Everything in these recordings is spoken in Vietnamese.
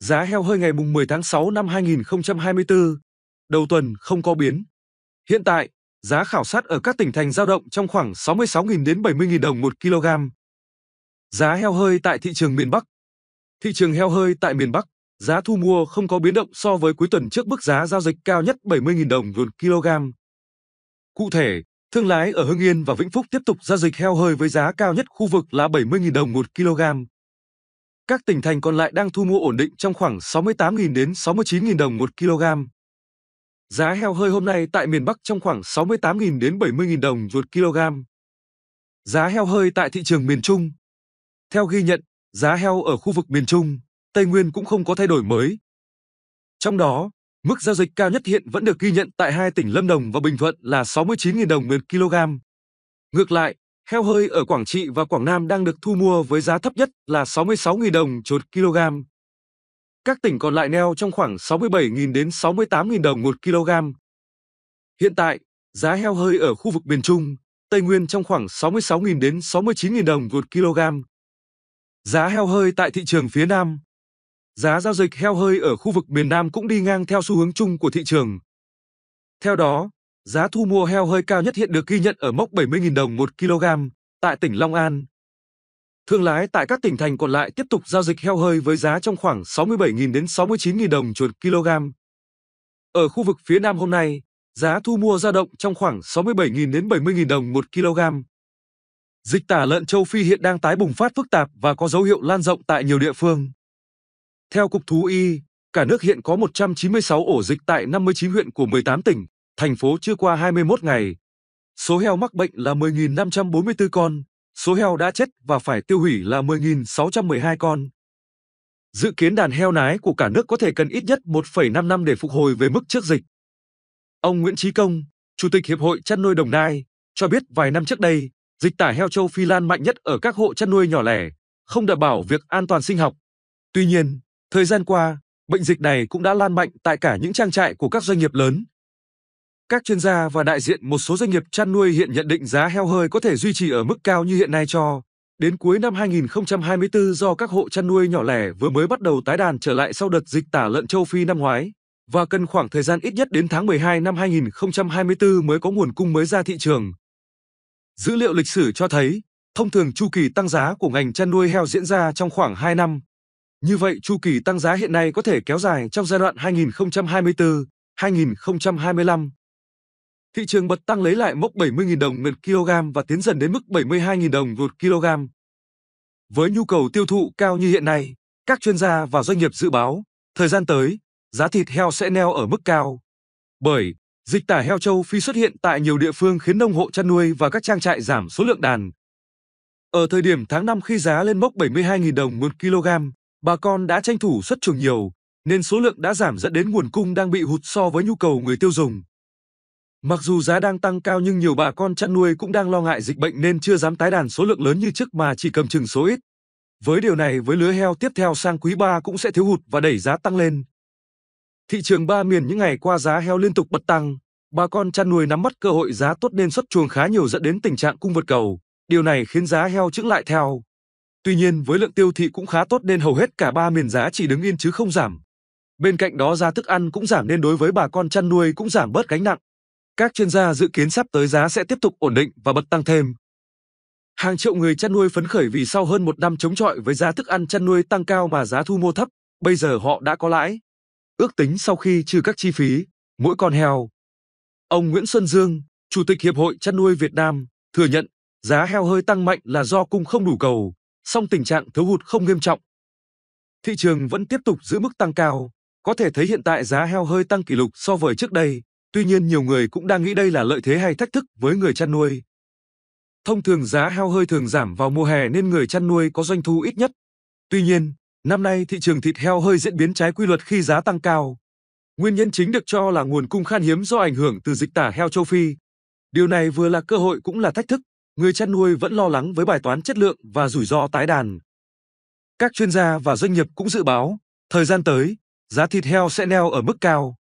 Giá heo hơi ngày mùng 10 tháng 6 năm 2024, đầu tuần không có biến. Hiện tại, giá khảo sát ở các tỉnh thành giao động trong khoảng 66.000 đến 70.000 đồng một kg. Giá heo hơi tại thị trường miền Bắc Thị trường heo hơi tại miền Bắc, giá thu mua không có biến động so với cuối tuần trước mức giá giao dịch cao nhất 70.000 đồng một kg. Cụ thể, thương lái ở Hưng Yên và Vĩnh Phúc tiếp tục giao dịch heo hơi với giá cao nhất khu vực là 70.000 đồng một kg. Các tỉnh thành còn lại đang thu mua ổn định trong khoảng 68.000 đến 69.000 đồng 1 kg. Giá heo hơi hôm nay tại miền Bắc trong khoảng 68.000 đến 70.000 đồng 1 kg. Giá heo hơi tại thị trường miền Trung. Theo ghi nhận, giá heo ở khu vực miền Trung, Tây Nguyên cũng không có thay đổi mới. Trong đó, mức giao dịch cao nhất hiện vẫn được ghi nhận tại hai tỉnh Lâm Đồng và Bình Thuận là 69.000 đồng 1 kg. Ngược lại, Heo hơi ở Quảng Trị và Quảng Nam đang được thu mua với giá thấp nhất là 66.000 đồng chốt kg. Các tỉnh còn lại neo trong khoảng 67.000 đến 68.000 đồng một kg. Hiện tại, giá heo hơi ở khu vực miền Trung, Tây Nguyên trong khoảng 66.000 đến 69.000 đồng một kg. Giá heo hơi tại thị trường phía Nam. Giá giao dịch heo hơi ở khu vực miền Nam cũng đi ngang theo xu hướng chung của thị trường. Theo đó, Giá thu mua heo hơi cao nhất hiện được ghi nhận ở mốc 70.000 đồng 1 kg tại tỉnh Long An. Thương lái tại các tỉnh thành còn lại tiếp tục giao dịch heo hơi với giá trong khoảng 67.000 đến 69.000 đồng chuột kg. Ở khu vực phía Nam hôm nay, giá thu mua dao động trong khoảng 67.000 đến 70.000 đồng 1 kg. Dịch tả lợn châu Phi hiện đang tái bùng phát phức tạp và có dấu hiệu lan rộng tại nhiều địa phương. Theo Cục Thú Y, cả nước hiện có 196 ổ dịch tại 59 huyện của 18 tỉnh thành phố chưa qua 21 ngày. Số heo mắc bệnh là 10.544 con, số heo đã chết và phải tiêu hủy là 10.612 con. Dự kiến đàn heo nái của cả nước có thể cần ít nhất 1,5 năm để phục hồi về mức trước dịch. Ông Nguyễn Trí Công, Chủ tịch Hiệp hội Chăn nuôi Đồng Nai, cho biết vài năm trước đây, dịch tả heo châu Phi lan mạnh nhất ở các hộ chăn nuôi nhỏ lẻ, không đảm bảo việc an toàn sinh học. Tuy nhiên, thời gian qua, bệnh dịch này cũng đã lan mạnh tại cả những trang trại của các doanh nghiệp lớn, các chuyên gia và đại diện một số doanh nghiệp chăn nuôi hiện nhận định giá heo hơi có thể duy trì ở mức cao như hiện nay cho đến cuối năm 2024 do các hộ chăn nuôi nhỏ lẻ vừa mới bắt đầu tái đàn trở lại sau đợt dịch tả lợn châu Phi năm ngoái và cần khoảng thời gian ít nhất đến tháng 12 năm 2024 mới có nguồn cung mới ra thị trường. Dữ liệu lịch sử cho thấy, thông thường chu kỳ tăng giá của ngành chăn nuôi heo diễn ra trong khoảng 2 năm. Như vậy, chu kỳ tăng giá hiện nay có thể kéo dài trong giai đoạn 2024, 2025 thị trường bật tăng lấy lại mốc 70.000 đồng một kg và tiến dần đến mức 72.000 đồng một kg. Với nhu cầu tiêu thụ cao như hiện nay, các chuyên gia và doanh nghiệp dự báo, thời gian tới, giá thịt heo sẽ neo ở mức cao. Bởi, dịch tả heo châu Phi xuất hiện tại nhiều địa phương khiến nông hộ chăn nuôi và các trang trại giảm số lượng đàn. Ở thời điểm tháng 5 khi giá lên mốc 72.000 đồng một kg, bà con đã tranh thủ xuất chuồng nhiều, nên số lượng đã giảm dẫn đến nguồn cung đang bị hụt so với nhu cầu người tiêu dùng. Mặc dù giá đang tăng cao nhưng nhiều bà con chăn nuôi cũng đang lo ngại dịch bệnh nên chưa dám tái đàn số lượng lớn như trước mà chỉ cầm chừng số ít. Với điều này với lứa heo tiếp theo sang quý 3 cũng sẽ thiếu hụt và đẩy giá tăng lên. Thị trường ba miền những ngày qua giá heo liên tục bật tăng, bà con chăn nuôi nắm bắt cơ hội giá tốt nên xuất chuồng khá nhiều dẫn đến tình trạng cung vượt cầu, điều này khiến giá heo chững lại theo. Tuy nhiên với lượng tiêu thị cũng khá tốt nên hầu hết cả ba miền giá chỉ đứng yên chứ không giảm. Bên cạnh đó giá thức ăn cũng giảm nên đối với bà con chăn nuôi cũng giảm bớt gánh nặng. Các chuyên gia dự kiến sắp tới giá sẽ tiếp tục ổn định và bật tăng thêm. Hàng triệu người chăn nuôi phấn khởi vì sau hơn một năm chống chọi với giá thức ăn chăn nuôi tăng cao mà giá thu mua thấp, bây giờ họ đã có lãi. Ước tính sau khi trừ các chi phí, mỗi con heo. Ông Nguyễn Xuân Dương, Chủ tịch Hiệp hội Chăn nuôi Việt Nam, thừa nhận giá heo hơi tăng mạnh là do cung không đủ cầu, song tình trạng thiếu hụt không nghiêm trọng. Thị trường vẫn tiếp tục giữ mức tăng cao, có thể thấy hiện tại giá heo hơi tăng kỷ lục so với trước đây. Tuy nhiên nhiều người cũng đang nghĩ đây là lợi thế hay thách thức với người chăn nuôi. Thông thường giá heo hơi thường giảm vào mùa hè nên người chăn nuôi có doanh thu ít nhất. Tuy nhiên, năm nay thị trường thịt heo hơi diễn biến trái quy luật khi giá tăng cao. Nguyên nhân chính được cho là nguồn cung khan hiếm do ảnh hưởng từ dịch tả heo châu Phi. Điều này vừa là cơ hội cũng là thách thức, người chăn nuôi vẫn lo lắng với bài toán chất lượng và rủi ro tái đàn. Các chuyên gia và doanh nghiệp cũng dự báo, thời gian tới, giá thịt heo sẽ neo ở mức cao.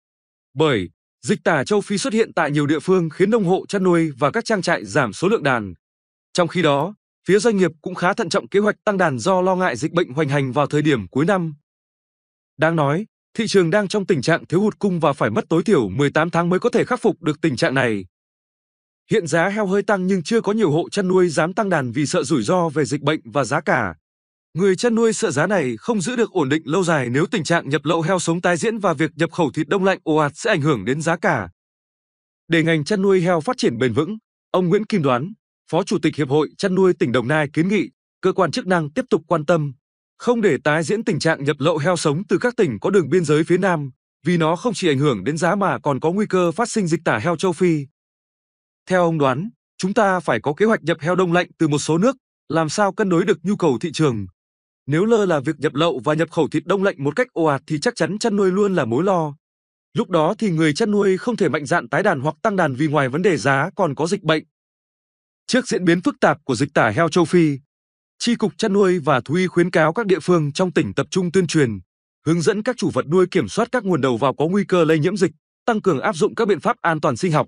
Bởi Dịch tả châu Phi xuất hiện tại nhiều địa phương khiến nông hộ chăn nuôi và các trang trại giảm số lượng đàn. Trong khi đó, phía doanh nghiệp cũng khá thận trọng kế hoạch tăng đàn do lo ngại dịch bệnh hoành hành vào thời điểm cuối năm. Đáng nói, thị trường đang trong tình trạng thiếu hụt cung và phải mất tối thiểu 18 tháng mới có thể khắc phục được tình trạng này. Hiện giá heo hơi tăng nhưng chưa có nhiều hộ chăn nuôi dám tăng đàn vì sợ rủi ro về dịch bệnh và giá cả. Người chăn nuôi sợ giá này không giữ được ổn định lâu dài nếu tình trạng nhập lậu heo sống tái diễn và việc nhập khẩu thịt đông lạnh ồ ạt sẽ ảnh hưởng đến giá cả. Để ngành chăn nuôi heo phát triển bền vững, ông Nguyễn Kim Đoán, Phó Chủ tịch Hiệp hội Chăn nuôi tỉnh Đồng Nai kiến nghị cơ quan chức năng tiếp tục quan tâm, không để tái diễn tình trạng nhập lậu heo sống từ các tỉnh có đường biên giới phía Nam, vì nó không chỉ ảnh hưởng đến giá mà còn có nguy cơ phát sinh dịch tả heo châu Phi. Theo ông Đoán, chúng ta phải có kế hoạch nhập heo đông lạnh từ một số nước, làm sao cân đối được nhu cầu thị trường nếu lơ là việc nhập lậu và nhập khẩu thịt đông lạnh một cách ồ ạt thì chắc chắn chăn nuôi luôn là mối lo. Lúc đó thì người chăn nuôi không thể mạnh dạn tái đàn hoặc tăng đàn vì ngoài vấn đề giá còn có dịch bệnh. Trước diễn biến phức tạp của dịch tả heo châu Phi, Chi cục chăn nuôi và thú y khuyến cáo các địa phương trong tỉnh tập trung tuyên truyền, hướng dẫn các chủ vật nuôi kiểm soát các nguồn đầu vào có nguy cơ lây nhiễm dịch, tăng cường áp dụng các biện pháp an toàn sinh học.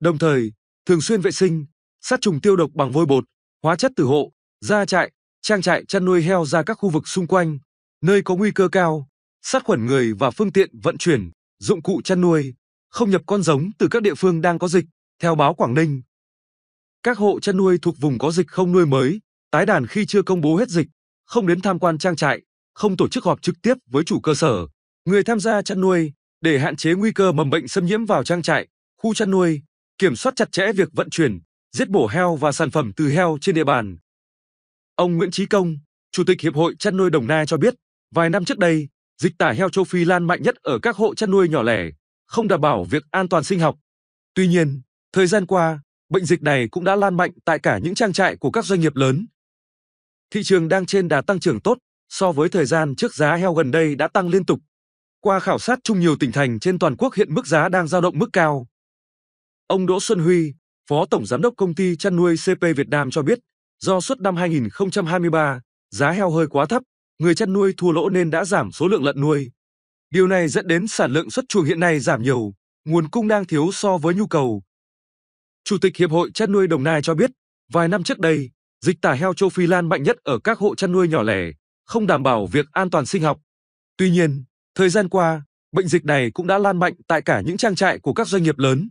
Đồng thời, thường xuyên vệ sinh, sát trùng tiêu độc bằng vôi bột, hóa chất từ hộ, gia trại, trang trại chăn nuôi heo ra các khu vực xung quanh, nơi có nguy cơ cao, sát khuẩn người và phương tiện vận chuyển, dụng cụ chăn nuôi, không nhập con giống từ các địa phương đang có dịch, theo báo Quảng Ninh. Các hộ chăn nuôi thuộc vùng có dịch không nuôi mới, tái đàn khi chưa công bố hết dịch, không đến tham quan trang trại, không tổ chức họp trực tiếp với chủ cơ sở, người tham gia chăn nuôi để hạn chế nguy cơ mầm bệnh xâm nhiễm vào trang trại, khu chăn nuôi, kiểm soát chặt chẽ việc vận chuyển, giết bổ heo và sản phẩm từ heo trên địa bàn. Ông Nguyễn Chí Công, Chủ tịch Hiệp hội chăn nuôi Đồng Nai cho biết, vài năm trước đây, dịch tả heo châu Phi lan mạnh nhất ở các hộ chăn nuôi nhỏ lẻ, không đảm bảo việc an toàn sinh học. Tuy nhiên, thời gian qua, bệnh dịch này cũng đã lan mạnh tại cả những trang trại của các doanh nghiệp lớn. Thị trường đang trên đà tăng trưởng tốt, so với thời gian trước giá heo gần đây đã tăng liên tục. Qua khảo sát chung nhiều tỉnh thành trên toàn quốc hiện mức giá đang dao động mức cao. Ông Đỗ Xuân Huy, Phó Tổng Giám đốc Công ty Chăn nuôi CP Việt Nam cho biết, Do suốt năm 2023, giá heo hơi quá thấp, người chăn nuôi thua lỗ nên đã giảm số lượng lợn nuôi. Điều này dẫn đến sản lượng xuất chuồng hiện nay giảm nhiều, nguồn cung đang thiếu so với nhu cầu. Chủ tịch Hiệp hội chăn nuôi Đồng Nai cho biết, vài năm trước đây, dịch tả heo châu Phi lan mạnh nhất ở các hộ chăn nuôi nhỏ lẻ, không đảm bảo việc an toàn sinh học. Tuy nhiên, thời gian qua, bệnh dịch này cũng đã lan mạnh tại cả những trang trại của các doanh nghiệp lớn.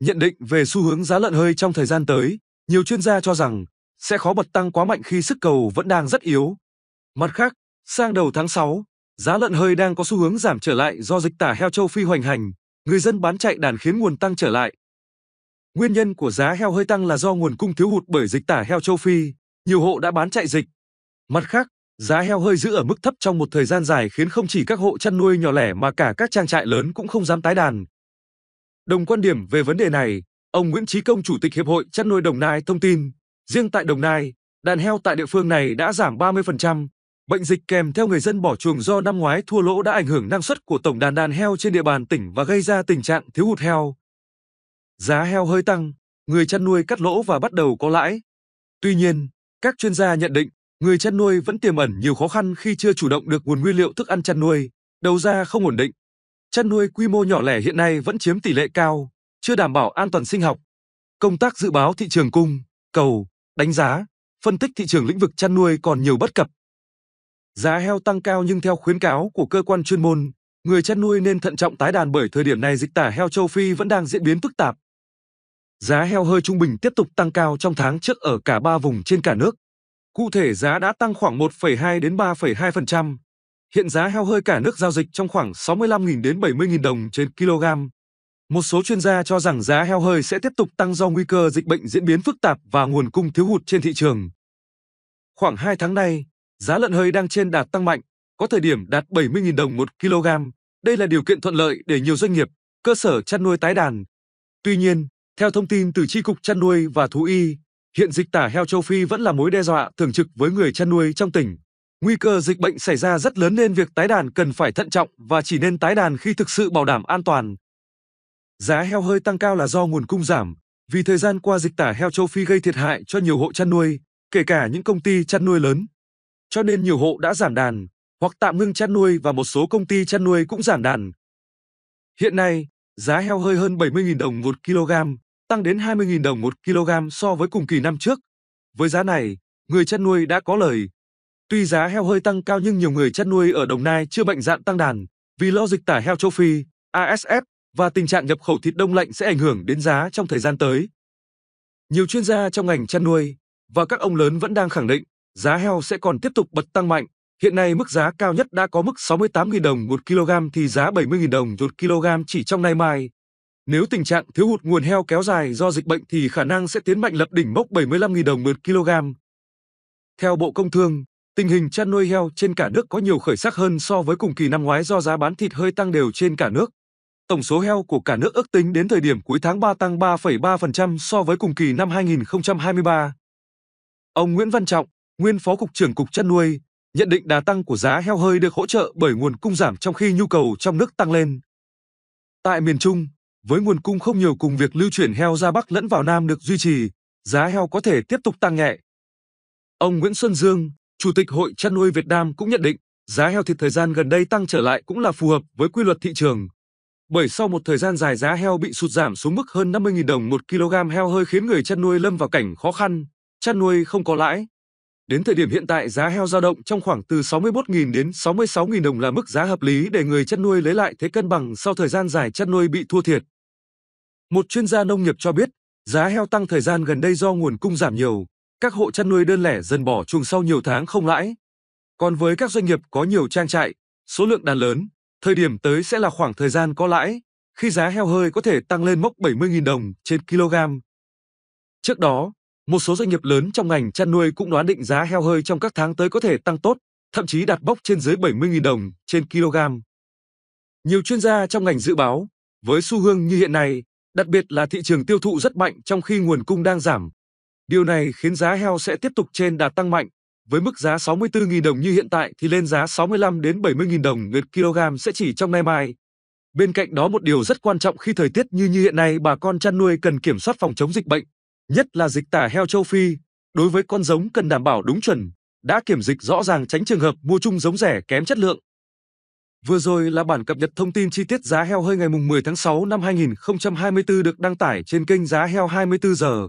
Nhận định về xu hướng giá lợn hơi trong thời gian tới, nhiều chuyên gia cho rằng sẽ khó bật tăng quá mạnh khi sức cầu vẫn đang rất yếu. Mặt khác, sang đầu tháng 6, giá lợn hơi đang có xu hướng giảm trở lại do dịch tả heo châu Phi hoành hành, người dân bán chạy đàn khiến nguồn tăng trở lại. Nguyên nhân của giá heo hơi tăng là do nguồn cung thiếu hụt bởi dịch tả heo châu Phi, nhiều hộ đã bán chạy dịch. Mặt khác, giá heo hơi giữ ở mức thấp trong một thời gian dài khiến không chỉ các hộ chăn nuôi nhỏ lẻ mà cả các trang trại lớn cũng không dám tái đàn. Đồng quan điểm về vấn đề này, Ông Nguyễn Trí Công Chủ tịch Hiệp hội Chăn nuôi Đồng Nai thông tin, riêng tại Đồng Nai, đàn heo tại địa phương này đã giảm 30%. Bệnh dịch kèm theo người dân bỏ chuồng do năm ngoái thua lỗ đã ảnh hưởng năng suất của tổng đàn đàn heo trên địa bàn tỉnh và gây ra tình trạng thiếu hụt heo. Giá heo hơi tăng, người chăn nuôi cắt lỗ và bắt đầu có lãi. Tuy nhiên, các chuyên gia nhận định, người chăn nuôi vẫn tiềm ẩn nhiều khó khăn khi chưa chủ động được nguồn nguyên liệu thức ăn chăn nuôi, đầu ra không ổn định. Chăn nuôi quy mô nhỏ lẻ hiện nay vẫn chiếm tỷ lệ cao, chưa đảm bảo an toàn sinh học. Công tác dự báo thị trường cung, cầu, đánh giá, phân tích thị trường lĩnh vực chăn nuôi còn nhiều bất cập. Giá heo tăng cao nhưng theo khuyến cáo của cơ quan chuyên môn, người chăn nuôi nên thận trọng tái đàn bởi thời điểm này dịch tả heo châu Phi vẫn đang diễn biến phức tạp. Giá heo hơi trung bình tiếp tục tăng cao trong tháng trước ở cả ba vùng trên cả nước. Cụ thể giá đã tăng khoảng 1,2 đến 3,2%. Hiện giá heo hơi cả nước giao dịch trong khoảng 65.000 đến 70.000 đồng trên kg. Một số chuyên gia cho rằng giá heo hơi sẽ tiếp tục tăng do nguy cơ dịch bệnh diễn biến phức tạp và nguồn cung thiếu hụt trên thị trường. Khoảng 2 tháng nay, giá lợn hơi đang trên đạt tăng mạnh, có thời điểm đạt 70.000 đồng một kg. Đây là điều kiện thuận lợi để nhiều doanh nghiệp, cơ sở chăn nuôi tái đàn. Tuy nhiên, theo thông tin từ Tri Cục Chăn nuôi và Thú y, hiện dịch tả heo châu Phi vẫn là mối đe dọa thường trực với người chăn nuôi trong tỉnh. Nguy cơ dịch bệnh xảy ra rất lớn nên việc tái đàn cần phải thận trọng và chỉ nên tái đàn khi thực sự bảo đảm an toàn. Giá heo hơi tăng cao là do nguồn cung giảm, vì thời gian qua dịch tả heo châu Phi gây thiệt hại cho nhiều hộ chăn nuôi, kể cả những công ty chăn nuôi lớn. Cho nên nhiều hộ đã giảm đàn, hoặc tạm ngưng chăn nuôi và một số công ty chăn nuôi cũng giảm đàn. Hiện nay, giá heo hơi hơn 70.000 đồng một kg, tăng đến 20.000 đồng một kg so với cùng kỳ năm trước. Với giá này, người chăn nuôi đã có lời. Tuy giá heo hơi tăng cao nhưng nhiều người chăn nuôi ở Đồng Nai chưa mạnh dạn tăng đàn vì lo dịch tả heo châu Phi, ASF và tình trạng nhập khẩu thịt đông lạnh sẽ ảnh hưởng đến giá trong thời gian tới. Nhiều chuyên gia trong ngành chăn nuôi và các ông lớn vẫn đang khẳng định giá heo sẽ còn tiếp tục bật tăng mạnh. Hiện nay mức giá cao nhất đã có mức 68.000 đồng 1 kg thì giá 70.000 đồng 1 kg chỉ trong nay mai. Nếu tình trạng thiếu hụt nguồn heo kéo dài do dịch bệnh thì khả năng sẽ tiến mạnh lập đỉnh mốc 75.000 đồng 1 kg. Theo Bộ Công Thương, tình hình chăn nuôi heo trên cả nước có nhiều khởi sắc hơn so với cùng kỳ năm ngoái do giá bán thịt hơi tăng đều trên cả nước. Tổng số heo của cả nước ước tính đến thời điểm cuối tháng 3 tăng 3,3% so với cùng kỳ năm 2023. Ông Nguyễn Văn Trọng, nguyên Phó cục trưởng Cục Chăn nuôi, nhận định đà tăng của giá heo hơi được hỗ trợ bởi nguồn cung giảm trong khi nhu cầu trong nước tăng lên. Tại miền Trung, với nguồn cung không nhiều cùng việc lưu chuyển heo ra Bắc lẫn vào Nam được duy trì, giá heo có thể tiếp tục tăng nhẹ. Ông Nguyễn Xuân Dương, Chủ tịch Hội Chăn nuôi Việt Nam cũng nhận định giá heo thịt thời gian gần đây tăng trở lại cũng là phù hợp với quy luật thị trường bởi sau một thời gian dài giá heo bị sụt giảm xuống mức hơn 50.000 đồng một kg heo hơi khiến người chăn nuôi lâm vào cảnh khó khăn, chăn nuôi không có lãi. Đến thời điểm hiện tại giá heo dao động trong khoảng từ 61.000 đến 66.000 đồng là mức giá hợp lý để người chăn nuôi lấy lại thế cân bằng sau thời gian dài chăn nuôi bị thua thiệt. Một chuyên gia nông nghiệp cho biết, giá heo tăng thời gian gần đây do nguồn cung giảm nhiều, các hộ chăn nuôi đơn lẻ dần bỏ chuồng sau nhiều tháng không lãi. Còn với các doanh nghiệp có nhiều trang trại, số lượng đàn lớn, Thời điểm tới sẽ là khoảng thời gian có lãi, khi giá heo hơi có thể tăng lên mốc 70.000 đồng trên kg. Trước đó, một số doanh nghiệp lớn trong ngành chăn nuôi cũng đoán định giá heo hơi trong các tháng tới có thể tăng tốt, thậm chí đạt bốc trên dưới 70.000 đồng trên kg. Nhiều chuyên gia trong ngành dự báo, với xu hướng như hiện nay, đặc biệt là thị trường tiêu thụ rất mạnh trong khi nguồn cung đang giảm. Điều này khiến giá heo sẽ tiếp tục trên đà tăng mạnh. Với mức giá 64.000 đồng như hiện tại thì lên giá 65 đến 70.000 đồng một kg sẽ chỉ trong nay mai. Bên cạnh đó một điều rất quan trọng khi thời tiết như như hiện nay bà con chăn nuôi cần kiểm soát phòng chống dịch bệnh, nhất là dịch tả heo châu Phi. Đối với con giống cần đảm bảo đúng chuẩn, đã kiểm dịch rõ ràng tránh trường hợp mua chung giống rẻ kém chất lượng. Vừa rồi là bản cập nhật thông tin chi tiết giá heo hơi ngày mùng 10 tháng 6 năm 2024 được đăng tải trên kênh Giá Heo 24 giờ.